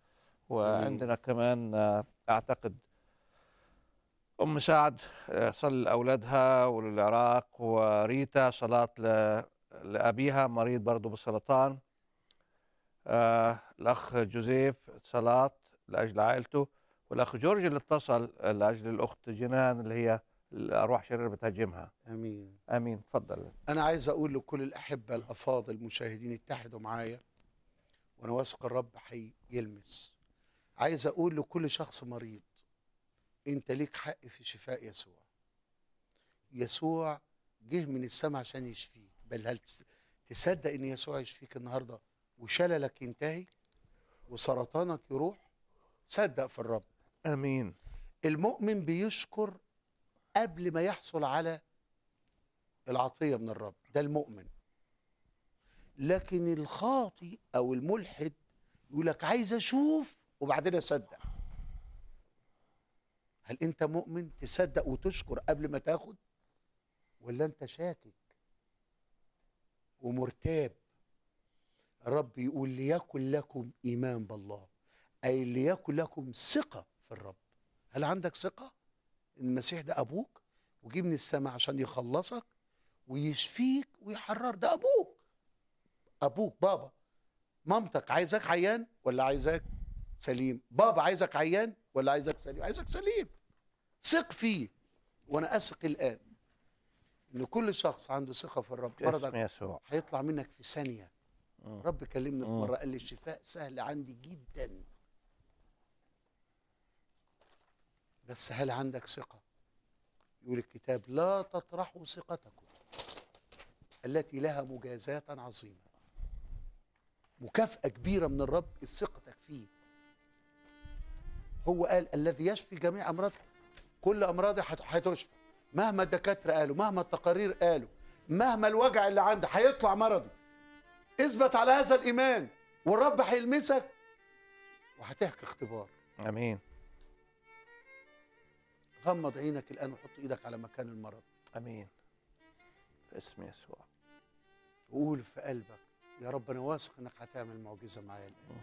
وعندنا كمان آه، اعتقد أم سعد آه، صل لأولادها وللعراق وريتا صلاة لأبيها مريض برضه بالسرطان آه، الأخ جوزيف صلاة لأجل عائلته والأخ جورج اللي اتصل لأجل الأخت جنان اللي هي الأرواح شرير بتهاجمها أمين أمين تفضل أنا عايز أقول لكل الأحبة الأفاضل المشاهدين اتحدوا معايا وأنا واثق الرب هيلمس عايز أقول لكل شخص مريض انت ليك حق في شفاء يسوع يسوع جه من السماء عشان يشفيك بل هل تصدق ان يسوع يشفيك النهارده وشللك ينتهي وسرطانك يروح صدق في الرب امين المؤمن بيشكر قبل ما يحصل على العطيه من الرب ده المؤمن لكن الخاطي او الملحد يقول لك عايز اشوف وبعدين اصدق هل انت مؤمن تصدق وتشكر قبل ما تاخد ولا انت شاكك ومرتاب الرب يقول ليكن لكم ايمان بالله اي ليكن لكم ثقه في الرب هل عندك ثقه ان المسيح ده ابوك وجيب من السماء عشان يخلصك ويشفيك ويحرر ده ابوك ابوك بابا مامتك عايزك عيان ولا عايزك سليم بابا عايزك عيان ولا عايزك سليم عايزك سليم ثق فيه وانا اثق الان ان كل شخص عنده ثقه في الرب مرضك يسوع هيطلع منك في ثانيه رب كلمني في مره قال لي الشفاء سهل عندي جدا بس هل عندك ثقه يقول الكتاب لا تطرحوا ثقتكم التي لها مجازاة عظيمة مكافأة كبيرة من الرب ثقتك فيه هو قال الذي يشفي جميع أمراضك كل امراضي هتشفى مهما الدكاتره قالوا مهما التقارير قالوا مهما الوجع اللي عنده هيطلع مرضي اثبت على هذا الايمان والرب هيلمسك وهتحكي اختبار امين غمض عينك الان وحط ايدك على مكان المرض امين في اسم يسوع وقول في قلبك يا رب انا واثق انك هتعمل معجزه معايا الان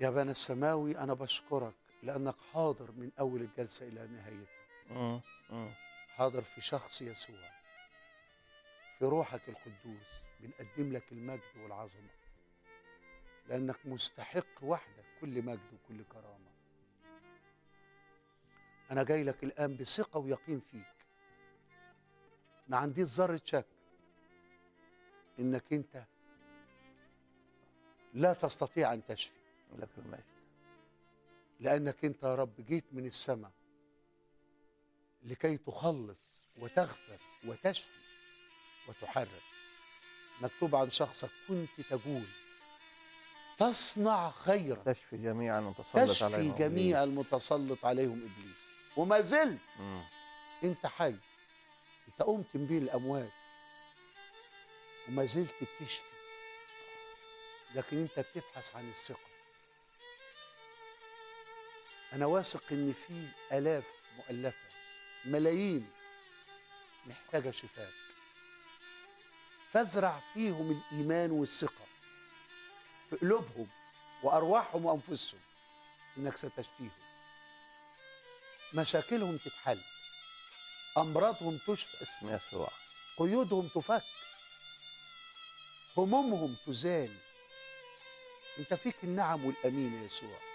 يا بني السماوي انا بشكرك لانك حاضر من اول الجلسه الى نهايتها آه، آه. حاضر في شخص يسوع في روحك القدوس بنقدم لك المجد والعظمه لانك مستحق وحدك كل مجد وكل كرامه انا جاي لك الان بثقه ويقين فيك ما عنديش ذره شك انك انت لا تستطيع ان تشفي لك المجد لأنك أنت يا رب جيت من السماء لكي تخلص وتغفر وتشفي وتحرر مكتوب عن شخصك كنت تقول تصنع خيرا تشفي جميع المتسلط تشفي عليهم تشفي جميع إبليس. المتسلط عليهم إبليس وما زلت أنت حي أنت قمت من بين الأموات وما زلت بتشفي لكن أنت بتبحث عن الثقة أنا واثق إن في آلاف مؤلفة ملايين محتاجة شفاك فازرع فيهم الإيمان والثقة في قلوبهم وأرواحهم وأنفسهم إنك ستشفيهم مشاكلهم تتحل أمراضهم تشفى اسم يسوع قيودهم تفك همومهم تزال أنت فيك النعم والأمين يا يسوع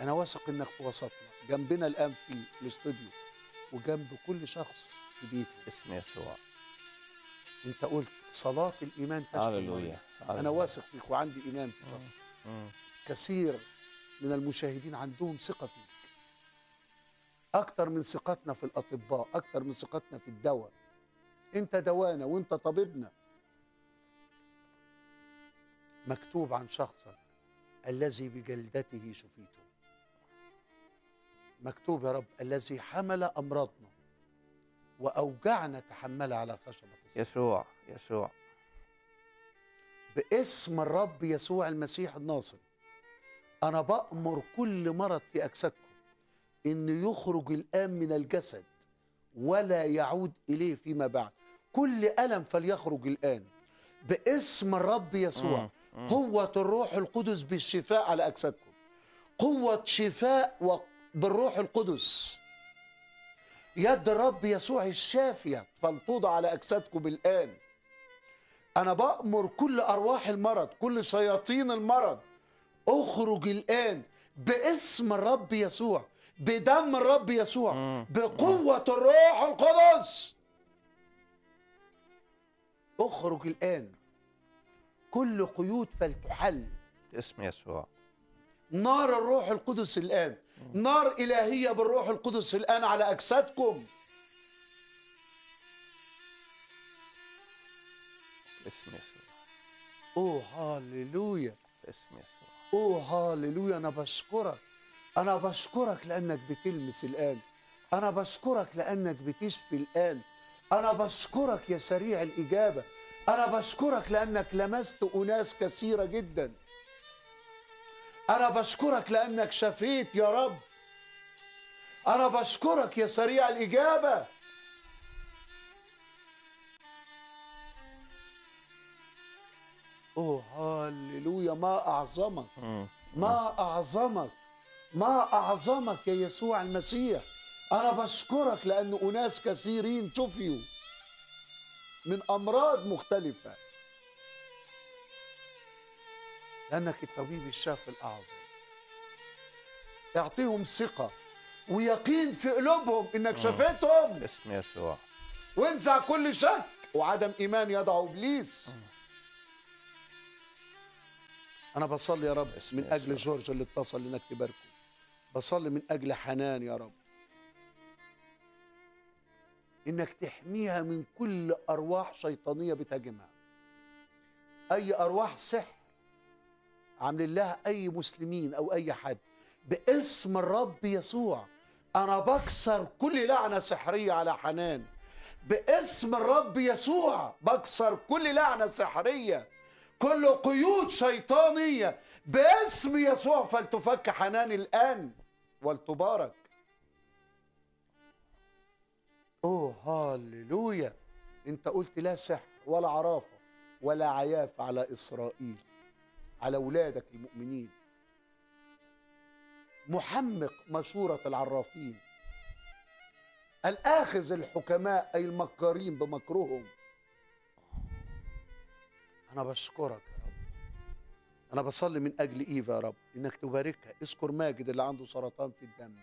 انا واثق انك في وسطنا جنبنا الان في الاستوديو وجنب كل شخص في بيته اسم يسوع انت قلت صلاه الايمان تشفي انا واثق فيك وعندي ايمان في شخص كثير من المشاهدين عندهم ثقه فيك اكتر من ثقتنا في الاطباء اكتر من ثقتنا في الدواء انت دوانا وانت طبيبنا مكتوب عن شخصك الذي بجلدته شفيته مكتوب يا رب الذي حمل أمراضنا وأوجعنا تحمل على خشبة السماء يسوع يسوع باسم الرب يسوع المسيح الناصر أنا بأمر كل مرض في أجسادكم إن يخرج الآن من الجسد ولا يعود إليه فيما بعد كل ألم فليخرج الآن باسم الرب يسوع قوة الروح القدس بالشفاء على أجسادكم قوة شفاء وقوة بالروح القدس يد الرب يسوع الشافية فلتوضع على أجسادكم الآن أنا بأمر كل أرواح المرض كل شياطين المرض اخرج الآن باسم الرب يسوع بدم الرب يسوع بقوة الروح القدس اخرج الآن كل قيود فلتحل اسم يسوع نار الروح القدس الآن نار إلهية بالروح القدس الآن على أجسادكم اسم يسوع اوه هاليلويا اسم يسوع اوه هاليلويا انا بشكرك انا بشكرك لانك بتلمس الان انا بشكرك لانك بتشفي الان انا بشكرك يا سريع الاجابه انا بشكرك لانك لمست اناس كثيره جدا أنا بشكرك لأنك شفيت يا رب أنا بشكرك يا سريع الإجابة أوه هللويا ما أعظمك ما أعظمك ما أعظمك يا يسوع المسيح أنا بشكرك لأن أناس كثيرين شفيوا من أمراض مختلفة لأنك الطبيب الشافي الأعظم اعطيهم ثقة ويقين في قلوبهم إنك شفيتهم باسم يسوع وانزع كل شك وعدم إيمان يضع إبليس أنا بصلي يا رب من أجل جورج اللي اتصل إنك تباركه بصلي من أجل حنان يا رب انك تحميها من كل ارواح شيطانيه بتهاجمها اي ارواح سحر عاملين لها اي مسلمين او اي حد باسم الرب يسوع انا بكسر كل لعنه سحريه على حنان باسم الرب يسوع بكسر كل لعنه سحريه كل قيود شيطانيه باسم يسوع فلتفك حنان الان ولتبارك اوه هاليلويا انت قلت لا سحر ولا عرافه ولا عياف على اسرائيل على أولادك المؤمنين محمق مشورة العرافين الآخذ الحكماء أي المكارين بمكرهم أنا بشكرك يا رب أنا بصلي من أجل إيفا يا رب إنك تباركها اذكر ماجد اللي عنده سرطان في الدم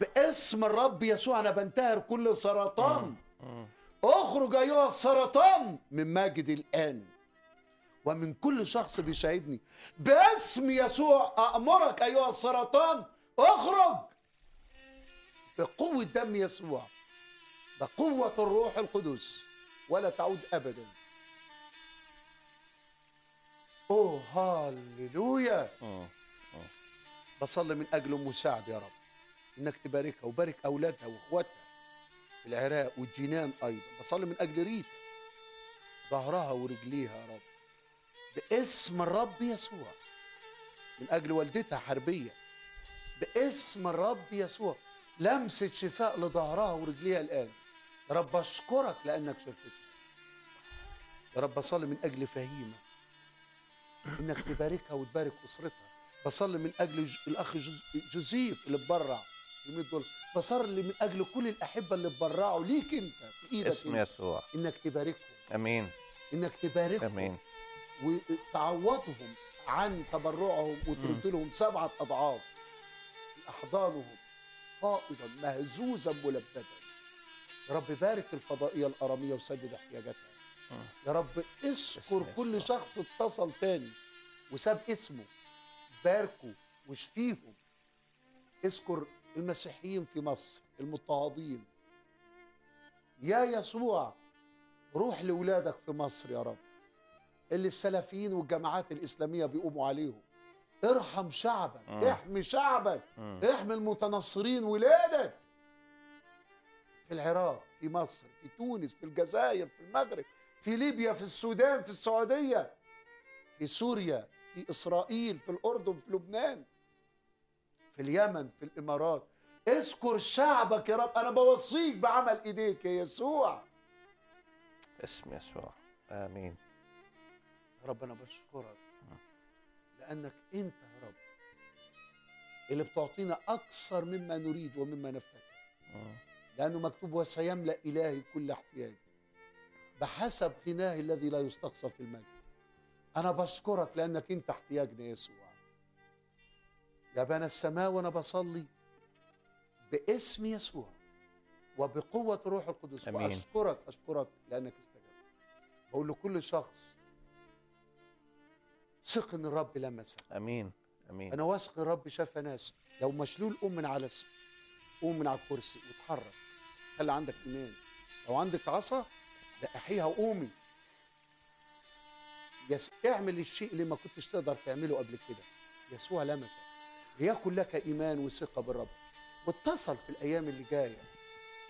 باسم الرب يسوع أنا بنتهر كل سرطان اخرج أيها السرطان من ماجد الآن ومن كل شخص بيشاهدني باسم يسوع أأمرك أيها السرطان اخرج بقوة دم يسوع بقوة الروح القدس ولا تعود أبدا أوه هاللويا آه، آه. بصلي من أجل مساعد يا رب إنك تباركها وبارك أولادها وإخواتها العراق والجنان أيضا بصلي من أجل ريتا ظهرها ورجليها يا رب باسم الرب يسوع من أجل والدتها حربية باسم الرب يسوع لمسة شفاء لظهرها ورجليها الآن يا رب أشكرك لأنك شفتني يا رب أصلي من أجل فهيمة إنك تباركها وتبارك أسرتها بصلي من أجل الأخ جوزيف اللي اتبرع ب دول بصلي من أجل كل الأحبة اللي اتبرعوا ليك أنت في إيدك اسم يسوع إنك تباركهم أمين إنك تباركهم أمين وتعوضهم عن تبرعهم وترد لهم سبعه اضعاف احضانهم فائضا مهزوزا ملبدا يا رب بارك الفضائيه الاراميه وسدد احتياجاتها يا رب اذكر كل شخص اتصل تاني وساب اسمه باركه واشفيهم اذكر المسيحيين في مصر المضطهدين يا يسوع روح لولادك في مصر يا رب اللي السلفيين والجماعات الإسلامية بيقوموا عليهم ارحم شعبك مم. احمي شعبك مم. احمي المتنصرين ولادك في العراق في مصر في تونس في الجزائر في المغرب في ليبيا في السودان في السعودية في سوريا في إسرائيل في الأردن في لبنان في اليمن في الإمارات اذكر شعبك يا رب أنا بوصيك بعمل إيديك يا يسوع اسم يسوع آمين رب انا بشكرك لانك انت يا رب اللي بتعطينا اكثر مما نريد ومما نفتكر لانه مكتوب وسيملا الهي كل احتياج بحسب غناه الذي لا يستقصى في المجد انا بشكرك لانك انت احتياجنا يا يسوع يا بنا السماء وانا بصلي باسم يسوع وبقوه روح القدس أمين. واشكرك اشكرك لانك استجبت بقول لكل شخص ثق ان الرب لمسك امين امين انا واثق ان الرب شاف ناس لو مشلول قوم من على س... قوم من على الكرسي واتحرك خلي عندك ايمان لو عندك عصا لقحيها وقومي يس... اعمل الشيء اللي ما كنتش تقدر تعمله قبل كده يسوع لمسك ليكن لك ايمان وثقه بالرب واتصل في الايام اللي جايه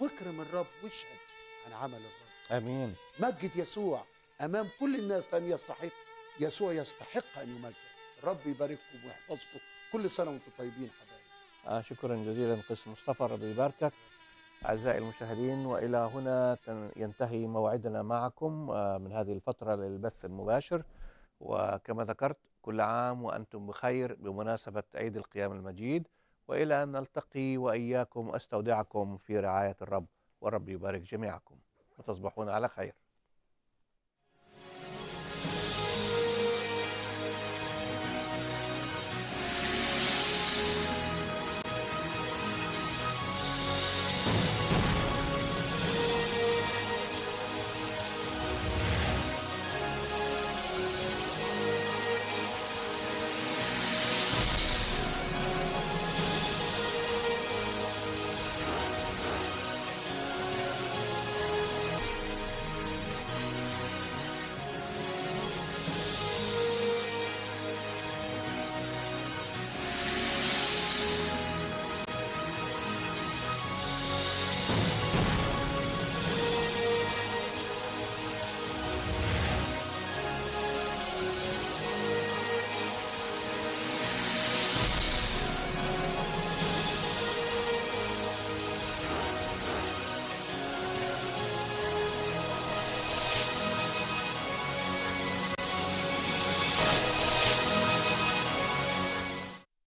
واكرم الرب واشهد عن عمل الرب امين مجد يسوع امام كل الناس لن يستحق يسوع يستحق أن يمجد ربي يبارككم ويحفظكم كل سنة وأنتم طيبين حبايبي آه شكرا جزيلا قس مصطفى ربي يباركك أعزائي المشاهدين وإلى هنا ينتهي موعدنا معكم آه، من هذه الفترة للبث المباشر وكما ذكرت كل عام وأنتم بخير بمناسبة عيد القيام المجيد وإلى أن نلتقي وإياكم أستودعكم في رعاية الرب والرب يبارك جميعكم وتصبحون على خير